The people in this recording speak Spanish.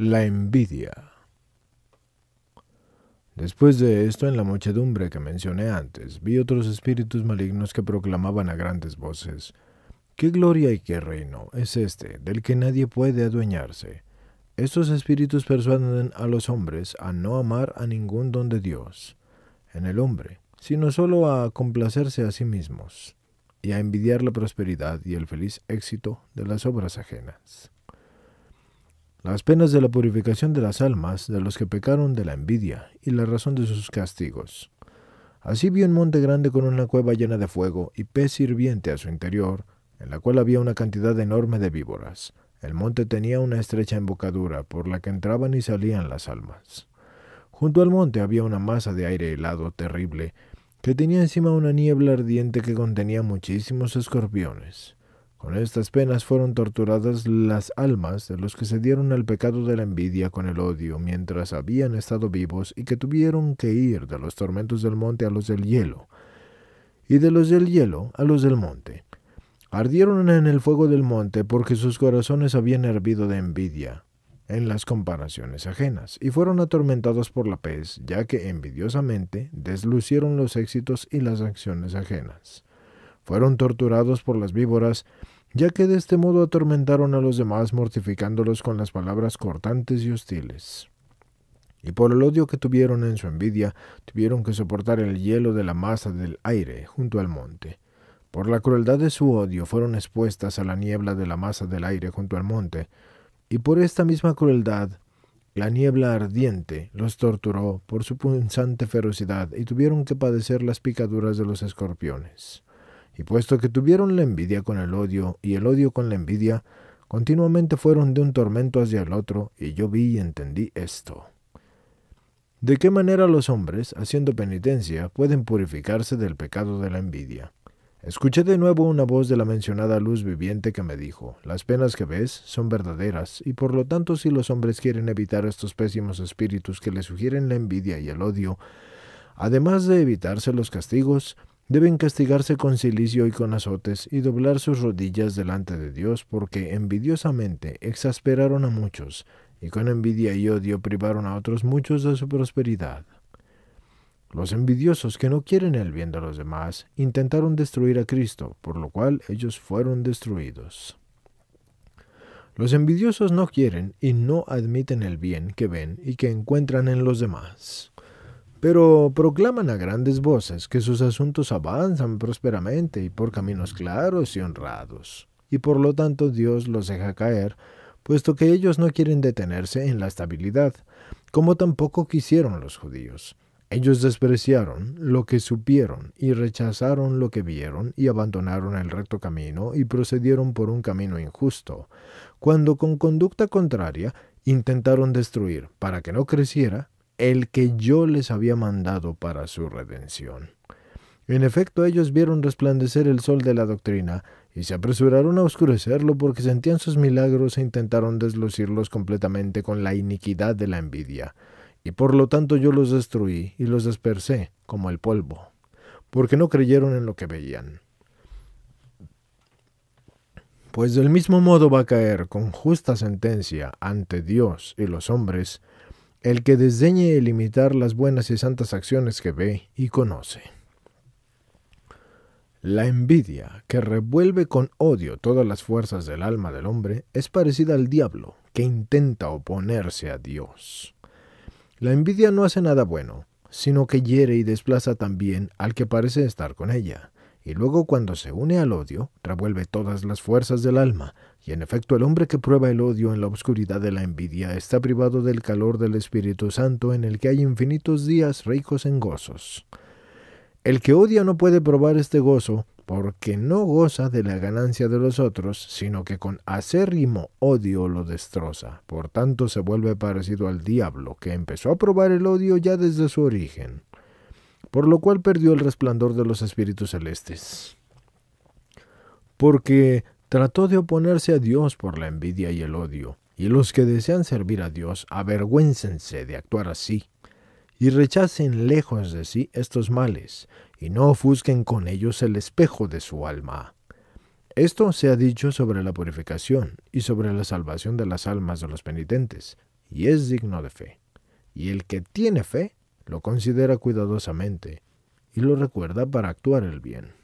la envidia. Después de esto, en la muchedumbre que mencioné antes, vi otros espíritus malignos que proclamaban a grandes voces, ¿Qué gloria y qué reino es este, del que nadie puede adueñarse? Estos espíritus persuaden a los hombres a no amar a ningún don de Dios, en el hombre, sino solo a complacerse a sí mismos, y a envidiar la prosperidad y el feliz éxito de las obras ajenas las penas de la purificación de las almas de los que pecaron de la envidia y la razón de sus castigos. Así vi un monte grande con una cueva llena de fuego y pez hirviente a su interior, en la cual había una cantidad enorme de víboras. El monte tenía una estrecha embocadura por la que entraban y salían las almas. Junto al monte había una masa de aire helado terrible, que tenía encima una niebla ardiente que contenía muchísimos escorpiones. Con estas penas fueron torturadas las almas de los que se dieron al pecado de la envidia con el odio mientras habían estado vivos y que tuvieron que ir de los tormentos del monte a los del hielo, y de los del hielo a los del monte. Ardieron en el fuego del monte porque sus corazones habían hervido de envidia en las comparaciones ajenas, y fueron atormentados por la pez, ya que envidiosamente deslucieron los éxitos y las acciones ajenas fueron torturados por las víboras, ya que de este modo atormentaron a los demás mortificándolos con las palabras cortantes y hostiles. Y por el odio que tuvieron en su envidia, tuvieron que soportar el hielo de la masa del aire junto al monte. Por la crueldad de su odio fueron expuestas a la niebla de la masa del aire junto al monte, y por esta misma crueldad la niebla ardiente los torturó por su punzante ferocidad y tuvieron que padecer las picaduras de los escorpiones. Y puesto que tuvieron la envidia con el odio y el odio con la envidia, continuamente fueron de un tormento hacia el otro, y yo vi y entendí esto. ¿De qué manera los hombres, haciendo penitencia, pueden purificarse del pecado de la envidia? Escuché de nuevo una voz de la mencionada luz viviente que me dijo, las penas que ves son verdaderas, y por lo tanto si los hombres quieren evitar estos pésimos espíritus que les sugieren la envidia y el odio, además de evitarse los castigos, deben castigarse con cilicio y con azotes y doblar sus rodillas delante de Dios, porque envidiosamente exasperaron a muchos, y con envidia y odio privaron a otros muchos de su prosperidad. Los envidiosos que no quieren el bien de los demás intentaron destruir a Cristo, por lo cual ellos fueron destruidos. Los envidiosos no quieren y no admiten el bien que ven y que encuentran en los demás pero proclaman a grandes voces que sus asuntos avanzan prósperamente y por caminos claros y honrados, y por lo tanto Dios los deja caer, puesto que ellos no quieren detenerse en la estabilidad, como tampoco quisieron los judíos. Ellos despreciaron lo que supieron y rechazaron lo que vieron y abandonaron el recto camino y procedieron por un camino injusto, cuando con conducta contraria intentaron destruir, para que no creciera, el que yo les había mandado para su redención. En efecto, ellos vieron resplandecer el sol de la doctrina, y se apresuraron a oscurecerlo porque sentían sus milagros e intentaron deslucirlos completamente con la iniquidad de la envidia. Y por lo tanto yo los destruí y los dispersé como el polvo, porque no creyeron en lo que veían. Pues del mismo modo va a caer con justa sentencia ante Dios y los hombres el que desdeñe limitar las buenas y santas acciones que ve y conoce. La envidia, que revuelve con odio todas las fuerzas del alma del hombre, es parecida al diablo, que intenta oponerse a Dios. La envidia no hace nada bueno, sino que hiere y desplaza también al que parece estar con ella y luego cuando se une al odio, revuelve todas las fuerzas del alma, y en efecto el hombre que prueba el odio en la oscuridad de la envidia está privado del calor del Espíritu Santo en el que hay infinitos días ricos en gozos. El que odia no puede probar este gozo porque no goza de la ganancia de los otros, sino que con acérrimo odio lo destroza. Por tanto se vuelve parecido al diablo, que empezó a probar el odio ya desde su origen por lo cual perdió el resplandor de los espíritus celestes. Porque trató de oponerse a Dios por la envidia y el odio, y los que desean servir a Dios avergüéncense de actuar así, y rechacen lejos de sí estos males, y no ofusquen con ellos el espejo de su alma. Esto se ha dicho sobre la purificación y sobre la salvación de las almas de los penitentes, y es digno de fe. Y el que tiene fe, lo considera cuidadosamente y lo recuerda para actuar el bien.